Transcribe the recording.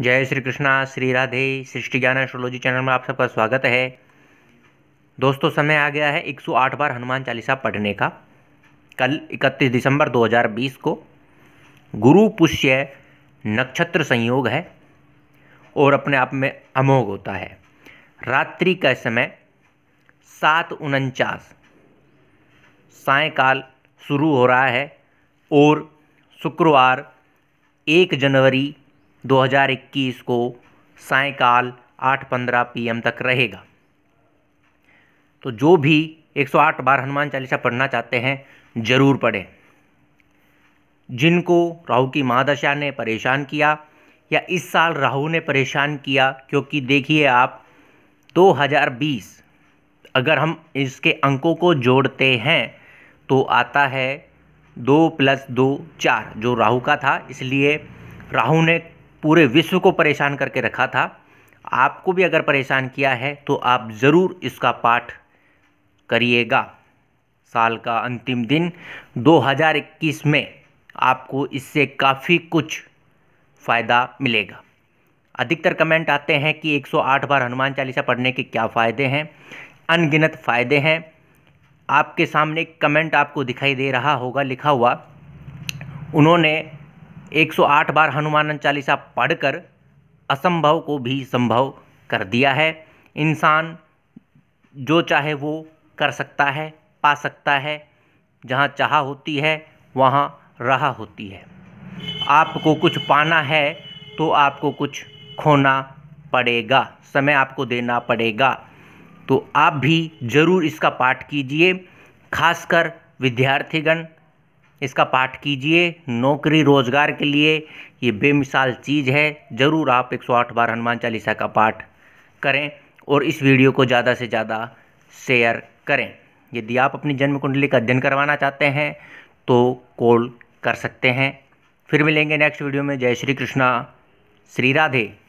जय श्री कृष्णा श्री राधे सृष्टि ज्ञान astrology channel में आप सबका स्वागत है दोस्तों समय आ गया है 108 बार हनुमान चालीसा पढ़ने का कल 31 दिसंबर 2020 को गुरु पुष्य नक्षत्र संयोग है और अपने आप में अमोघ होता है रात्रि का समय सात उनचास सायकाल शुरू हो रहा है और शुक्रवार एक जनवरी 2021 को सायकाल 8:15 पीएम तक रहेगा तो जो भी 108 बार हनुमान चालीसा पढ़ना चाहते हैं जरूर पढ़ें जिनको राहु की महादशा ने परेशान किया या इस साल राहु ने परेशान किया क्योंकि देखिए आप 2020 अगर हम इसके अंकों को जोड़ते हैं तो आता है दो प्लस दो चार जो राहु का था इसलिए राहु ने पूरे विश्व को परेशान करके रखा था आपको भी अगर परेशान किया है तो आप ज़रूर इसका पाठ करिएगा साल का अंतिम दिन 2021 में आपको इससे काफ़ी कुछ फ़ायदा मिलेगा अधिकतर कमेंट आते हैं कि 108 बार हनुमान चालीसा पढ़ने के क्या फ़ायदे हैं अनगिनत फ़ायदे हैं आपके सामने कमेंट आपको दिखाई दे रहा होगा लिखा हुआ उन्होंने 108 बार हनुमान चालीसा पढ़कर असंभव को भी संभव कर दिया है इंसान जो चाहे वो कर सकता है पा सकता है जहाँ चाह होती है वहाँ रहा होती है आपको कुछ पाना है तो आपको कुछ खोना पड़ेगा समय आपको देना पड़ेगा तो आप भी ज़रूर इसका पाठ कीजिए खासकर विद्यार्थीगण इसका पाठ कीजिए नौकरी रोजगार के लिए ये बेमिसाल चीज़ है ज़रूर आप 108 बार हनुमान चालीसा का पाठ करें और इस वीडियो को ज़्यादा से ज़्यादा शेयर करें यदि आप अपनी जन्म कुंडली का अध्ययन करवाना चाहते हैं तो कॉल कर सकते हैं फिर मिलेंगे नेक्स्ट वीडियो में जय श्री कृष्णा श्री राधे